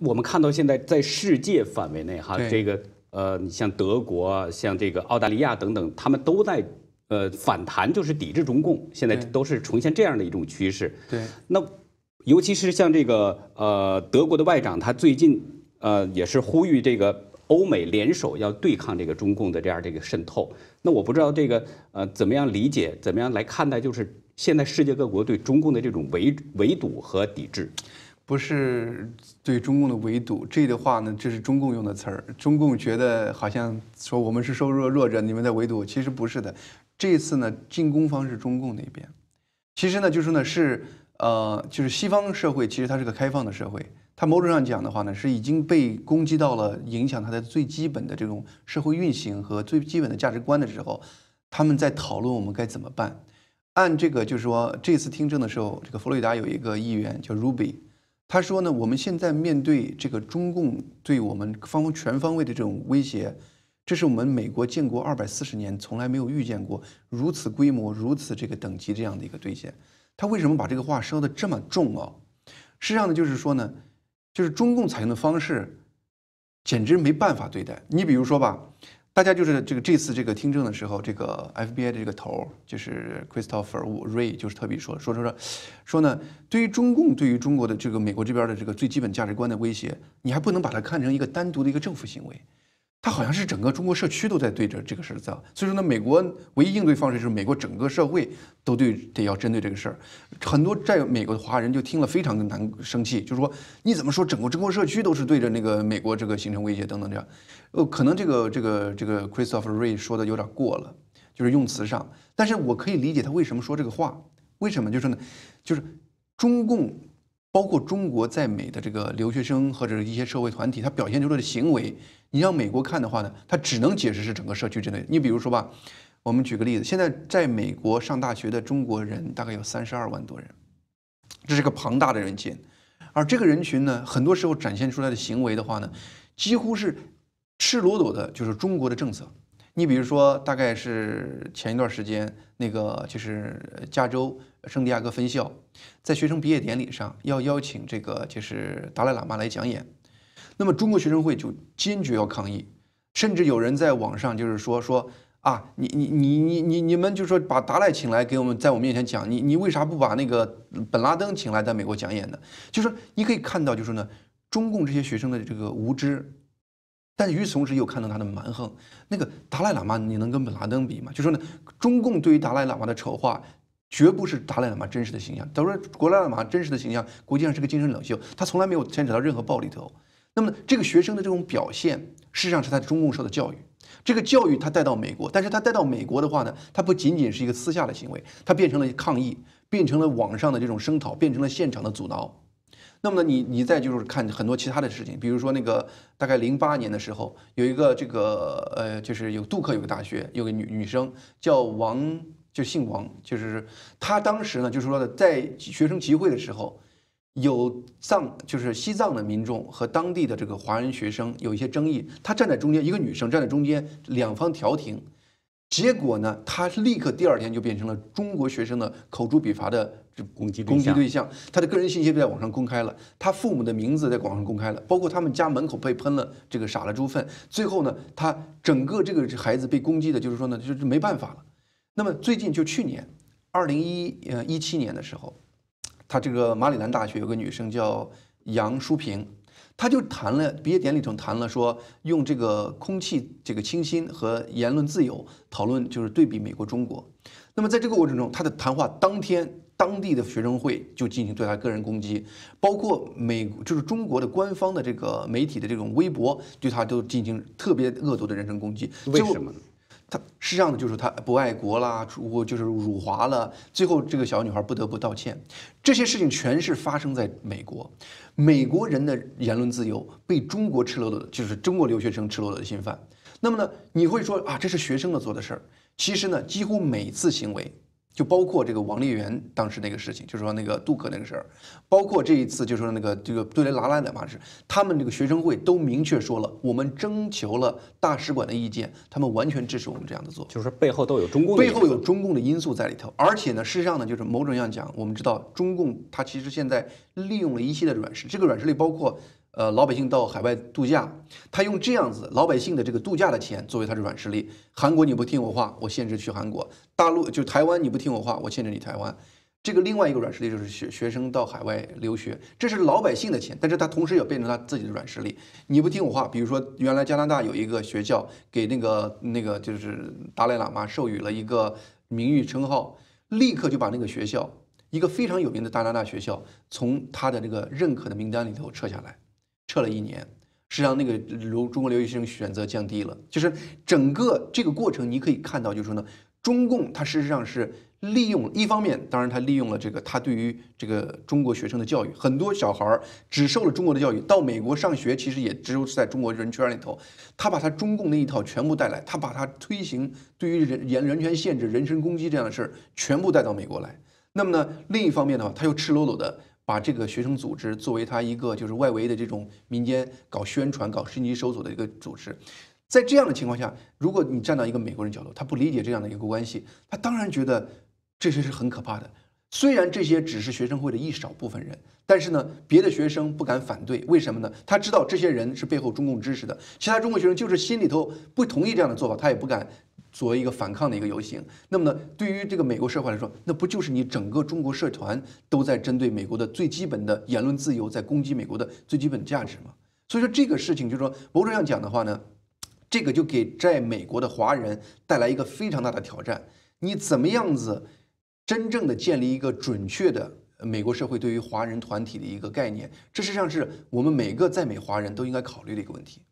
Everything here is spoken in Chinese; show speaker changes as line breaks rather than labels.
我们看到现在在世界范围内，哈，这个呃，你像德国、像这个澳大利亚等等，他们都在呃反弹，就是抵制中共。现在都是呈现这样的一种趋势。对。那尤其是像这个呃，德国的外长，他最近呃也是呼吁这个欧美联手要对抗这个中共的这样这个渗透。那我不知道这个呃，怎么样理解，怎么样来看待，就是现在世界各国对中共的这种围围堵和抵制。不是对中共的围堵，这的话呢，这是中共用的词儿。中共觉得好像说我们是受弱弱者，你们在围堵，其实不是的。这次呢，进攻方是中共那边。其实呢，就是呢，是呃，就是西方社会，其实它是个开放的社会，它某种上讲的话呢，是已经被攻击到了影响它的最基本的这种社会运行和最基本的价值观的时候，他们在讨论我们该怎么办。按这个，就是说这次听证的时候，这个佛罗里达有一个议员叫 Ruby。他说呢，我们现在面对这个中共对我们方全方位的这种威胁，这是我们美国建国二百四十年从来没有遇见过如此规模、如此这个等级这样的一个兑现。他为什么把这个话说的这么重啊？实际上呢，就是说呢，就是中共采用的方式，简直没办法对待。你比如说吧。大家就是这个这次这个听证的时候，这个 FBI 的这个头就是 Christopher w Ray 就是特别说说说说说呢，对于中共对于中国的这个美国这边的这个最基本价值观的威胁，你还不能把它看成一个单独的一个政府行为。他好像是整个中国社区都在对着这个事儿在，所以说呢，美国唯一应对方式就是美国整个社会都对得要针对这个事儿，很多在美国的华人就听了非常难生气，就是说你怎么说整个中国社区都是对着那个美国这个形成威胁等等这样，呃，可能这个这个这个 Christopher Ray 说的有点过了，就是用词上，但是我可以理解他为什么说这个话，为什么就是呢，就是中共。包括中国在美的这个留学生或者一些社会团体，他表现出来的行为，你让美国看的话呢，他只能解释是整个社区之内。你比如说吧，我们举个例子，现在在美国上大学的中国人大概有三十二万多人，这是个庞大的人群，而这个人群呢，很多时候展现出来的行为的话呢，几乎是赤裸裸的，就是中国的政策。你比如说，大概是前一段时间，那个就是加州圣地亚哥分校在学生毕业典礼上要邀请这个就是达赖喇嘛来讲演，那么中国学生会就坚决要抗议，甚至有人在网上就是说说啊，你你你你你你们就说把达赖请来给我们在我面前讲，你你为啥不把那个本拉登请来在美国讲演呢？就说你可以看到，就是呢中共这些学生的这个无知。但与此同时，又看到他的蛮横。那个达赖喇嘛，你能跟本拉登比吗？就说呢，中共对于达赖喇嘛的丑化，绝不是达赖喇嘛真实的形象。他说，达赖喇嘛真实的形象，国际上是个精神领袖，他从来没有牵扯到任何暴力头。那么，这个学生的这种表现，事实上是他中共受的教育。这个教育他带到美国，但是他带到美国的话呢，他不仅仅是一个私下的行为，他变成了抗议，变成了网上的这种声讨，变成了现场的阻挠。那么呢，你你再就是看很多其他的事情，比如说那个大概零八年的时候，有一个这个呃，就是有杜克有个大学有个女女生叫王，就姓王，就是她当时呢就是说的在学生集会的时候，有藏就是西藏的民众和当地的这个华人学生有一些争议，她站在中间，一个女生站在中间，两方调停。结果呢，他立刻第二天就变成了中国学生的口诛笔伐的攻击攻击对象，他的个人信息在网上公开了，他父母的名字在网上公开了，包括他们家门口被喷了这个傻了猪粪。最后呢，他整个这个孩子被攻击的，就是说呢，就是没办法了。那么最近就去年二零一呃一七年的时候，他这个马里兰大学有个女生叫杨淑平。他就谈了毕业典礼中谈了说用这个空气这个清新和言论自由讨论就是对比美国中国，那么在这个过程中，他的谈话当天当地的学生会就进行对他个人攻击，包括美就是中国的官方的这个媒体的这种微博对他都进行特别恶毒的人身攻击，为什么？他实际上呢，就是他不爱国啦，辱，就是辱华了。最后这个小女孩不得不道歉，这些事情全是发生在美国，美国人的言论自由被中国裸裸的，就是中国留学生赤裸裸的侵犯。那么呢，你会说啊，这是学生的做的事儿？其实呢，几乎每次行为。就包括这个王立媛当时那个事情，就是说那个杜克那个事儿，包括这一次就是说那个这个对雷拉拉的嘛是，他们这个学生会都明确说了，我们征求了大使馆的意见，他们完全支持我们这样的做，就是背后都有中共，背后有中共的因素在里头，而且呢，事实上呢，就是某种意义上讲，我们知道中共他其实现在利用了一系列软实力，这个软实力包括。呃，老百姓到海外度假，他用这样子老百姓的这个度假的钱作为他的软实力。韩国你不听我话，我限制去韩国；大陆就台湾你不听我话，我限制你台湾。这个另外一个软实力就是学学生到海外留学，这是老百姓的钱，但是他同时也变成他自己的软实力。你不听我话，比如说原来加拿大有一个学校给那个那个就是达赖喇嘛授予了一个名誉称号，立刻就把那个学校一个非常有名的达拿大学校从他的那个认可的名单里头撤下来。撤了一年，实际上那个留中国留学生选择降低了。就是整个这个过程，你可以看到，就是说呢，中共它事实上是利用一方面，当然它利用了这个他对于这个中国学生的教育，很多小孩儿只受了中国的教育，到美国上学其实也只有在中国人圈里头，他把他中共那一套全部带来，他把他推行对于人言人权限制、人身攻击这样的事儿全部带到美国来。那么呢，另一方面的话，他又赤裸裸的。把这个学生组织作为他一个就是外围的这种民间搞宣传、搞信息收索的一个组织，在这样的情况下，如果你站到一个美国人角度，他不理解这样的一个关系，他当然觉得这些是很可怕的。虽然这些只是学生会的一少部分人，但是呢，别的学生不敢反对，为什么呢？他知道这些人是背后中共支持的，其他中国学生就是心里头不同意这样的做法，他也不敢。作为一个反抗的一个游行，那么呢，对于这个美国社会来说，那不就是你整个中国社团都在针对美国的最基本的言论自由，在攻击美国的最基本价值吗？所以说这个事情，就是说某种上讲的话呢，这个就给在美国的华人带来一个非常大的挑战。你怎么样子真正的建立一个准确的美国社会对于华人团体的一个概念？这实际上是我们每个在美华人都应该考虑的一个问题。